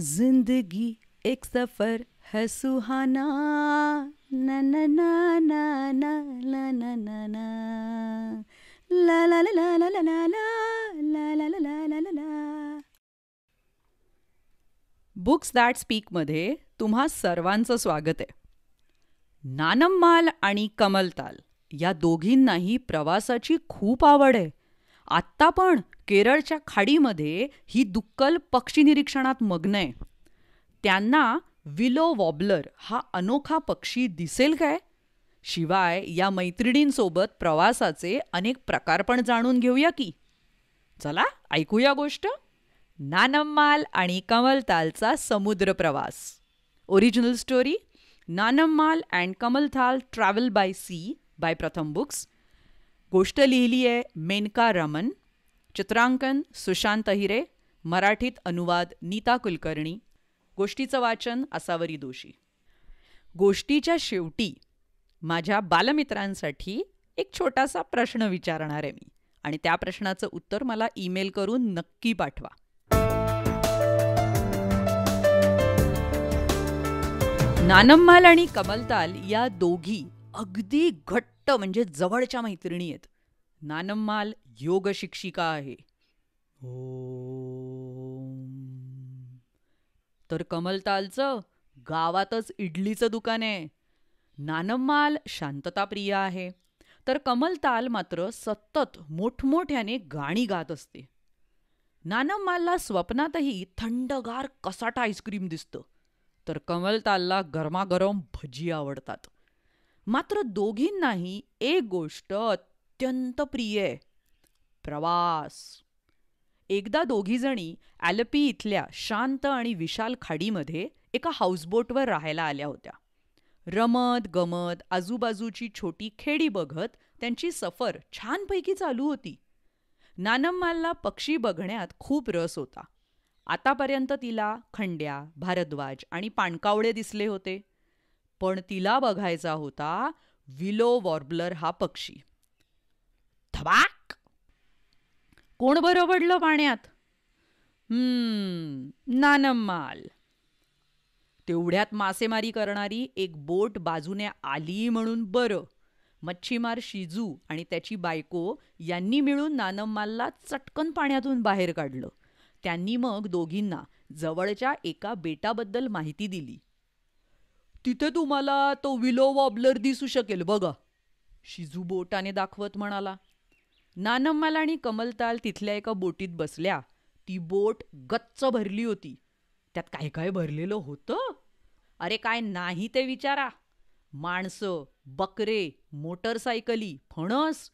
जिंदगी एक सफ़र है सुहाना ना ना ना ना ना ना ना ना ना ला ला ला ला ला ला ला ला ला ला ला ला ला ला बुक्स दॅट स्पीकमध्ये तुम्हा सर्वांचं स्वागत आहे नानम्माल आणि कमलताल या दोघींनाही प्रवासाची खूप आवड आहे आत्ता पण केरळच्या खाडीमध्ये ही दुक्कल पक्षी निरीक्षणात मग्न आहे त्यांना विलो वॉबलर हा अनोखा पक्षी दिसेल काय शिवाय या मैत्रिणींसोबत प्रवासाचे अनेक प्रकार पण जाणून घेऊया की चला ऐकूया गोष्ट नानम्माल आणि कमलतालचा समुद्र प्रवास original story Nanammal and Kamalathal travel by sea by Pratham books गोष्ट लिहिली आहे मेनका रमन चित्रांकन सुशांत हिरे मराठीत अनुवाद नीता कुलकर्णी गोष्टीचं वाचन असावरी दोषी गोष्टीच्या शेवटी माझ्या बालमित्रांसाठी एक छोटासा प्रश्न विचारणार आहे मी आणि त्या प्रश्नाचं उत्तर मला ईमेल करून नक्की पाठवा नानम्माल आणि कमलताल या दोघी अगदी घट्ट घट्ट म्हणजे जवळच्या मैत्रिणी आहेत नानम्माल योग शिक्षिका आहे तर कमलतालचं गावातच इडलीचं दुकान आहे नानम्माल शांतताप्रिय आहे तर कमलताल मात्र सतत मोठमोठ्याने गाणी गात असते नानम्मालला स्वप्नातही थंडगार कसाटा आईस्क्रीम दिसतं तर कमलतालला गरमागरम भजी आवडतात मात्र दोघींनाही एक गोष्ट अत्यंत प्रिय आहे प्रवास एकदा दोघीजणी ॲलपी इथल्या शांत आणि विशाल खाडीमध्ये एका हाऊसबोटवर राहायला आल्या होत्या रमत गमत आजूबाजूची छोटी खेडी बघत त्यांची सफर छानपैकी चालू होती नानम्माला पक्षी बघण्यात खूप रस होता आतापर्यंत तिला खंड्या भारद्वाज आणि पाणकावळे दिसले होते पण तिला बघायचा होता विलो वॉर्बलर हा पक्षी थबाक कोण पडलं पाण्यात हम्म नानम्माल तेवढ्यात मासेमारी करणारी एक बोट बाजूने आली म्हणून बरं मच्छीमार शिजू आणि त्याची बायको यांनी मिळून नानम्मालला चटकन पाण्यातून बाहेर काढलं त्यांनी मग दोघींना जवळच्या एका बेटाबद्दल माहिती दिली तिथे तुम्हाला तो विलो वॉबलर दिसू शकेल बघा शिजू बोटाने दाखवत म्हणाला नानम्माला आणि कमलताल तिथल्या एका बोटीत बसल्या ती बोट गच्च भरली होती त्यात काय काय भरलेलं होतं अरे काय नाही ते विचारा माणसं बकरे मोटरसायकली फणस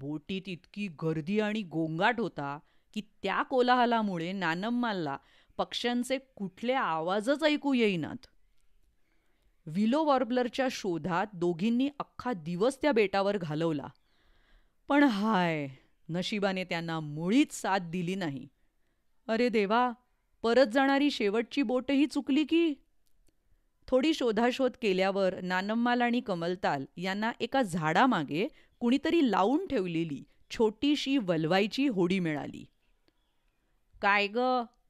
बोटीत इतकी गर्दी आणि गोंगाट होता की त्या कोलाहलामुळे नानम्मालला पक्ष्यांचे कुठले आवाजच ऐकू येईनात विलो वॉर्बलरच्या शोधात दोघींनी अख्खा दिवस त्या बेटावर घालवला पण हाय नशिबाने त्यांना मुळीच साथ दिली नाही अरे देवा परत जाणारी शेवटची बोटही चुकली की थोडी शोधाशोध केल्यावर नानम्माल आणि कमलताल यांना एका झाडामागे कुणीतरी लावून ठेवलेली छोटीशी वलवायची होडी मिळाली काय ग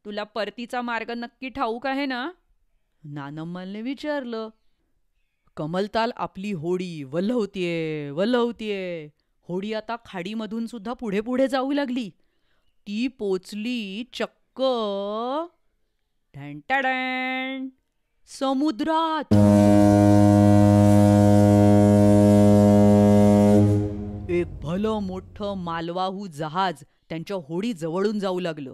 तुला परतीचा मार्ग नक्की ठाऊक आहे ना नानम्मालने विचारलं कमलताल आपली होडी वल्हवतीये वल्हवतीये होडी आता खाडीमधून सुद्धा पुढे पुढे जाऊ लागली ती पोचली चक्क डॅण समुद्रात एक भलं मोठं मालवाहू जहाज त्यांच्या होडी जवळून जाऊ लागलं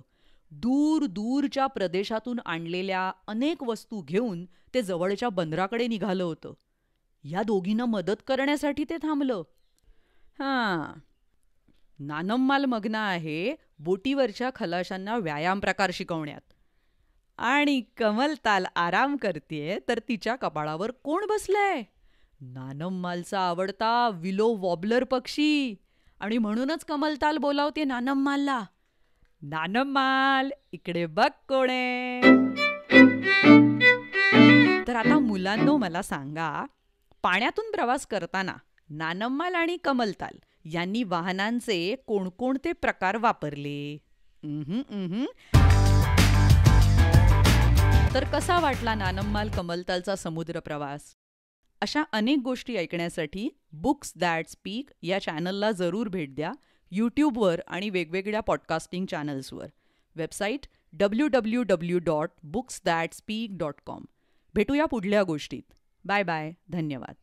दूर दूरच्या प्रदेशातून आणलेल्या अनेक वस्तू घेऊन ते जवळच्या बंदराकडे निघालं होतं या दोघींना मदत करण्यासाठी ते थांबलं हां नानम्माल मग्न आहे बोटीवरच्या खलाशांना व्यायाम प्रकार शिकवण्यात आणि कमलताल आराम करते तर तिच्या कपाळावर कोण बसलंय नानम्मालचा आवडता विलो वॉबलर पक्षी आणि म्हणूनच कमलताल बोलावते नानम्मालला नानम्माल इकडे बघ कोणे तर आता मुलांनो मला सांगा पाण्यातून प्रवास करताना नानम्माल आणि कमलताल यांनी वाहनांचे कोणकोणते प्रकार वापरले तर कसा वाटला नानम्माल कमलतालचा समुद्र प्रवास अशा अनेक गोष्टी ऐकण्यासाठी बुक्स दॅट स्पीक या चॅनलला जरूर भेट द्या यूट्यूबवर आणि वेगवेगळ्या पॉडकास्टिंग चॅनल्सवर website W W W dot books that speak dot com भेटूया पुढल्या गोष्टीत बाय बाय धन्यवाद